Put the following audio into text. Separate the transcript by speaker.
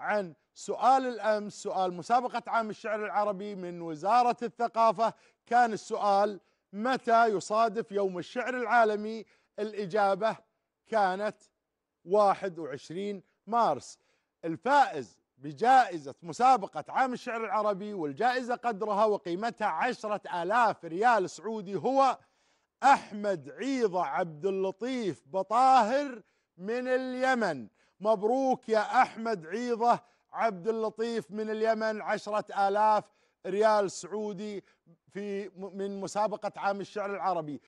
Speaker 1: عن سؤال الامس سؤال مسابقه عام الشعر العربي من وزاره الثقافه كان السؤال متى يصادف يوم الشعر العالمي الاجابه كانت 21 مارس الفائز بجائزة مسابقة عام الشعر العربي والجائزة قدرها وقيمتها عشرة آلاف ريال سعودي هو أحمد عيضة عبد اللطيف بطاهر من اليمن مبروك يا أحمد عيضة عبد اللطيف من اليمن عشرة آلاف ريال سعودي في من مسابقة عام الشعر العربي